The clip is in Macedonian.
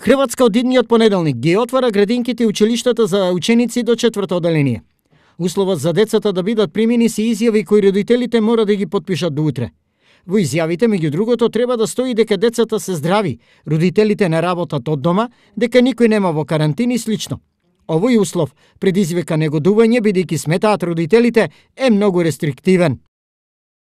Хрватска од идниот понеделник ги отвара градинките и училиштата за ученици до четврто оделение. Условот за децата да бидат примени се изјави кои родителите мора да ги подпишат до утре. Во изјавите, меѓу другото, треба да стои дека децата се здрави, родителите не работат од дома, дека никој нема во карантин и слично. Овој услов предизвика негодување бидејќи сметаат родителите е многу рестриктивен.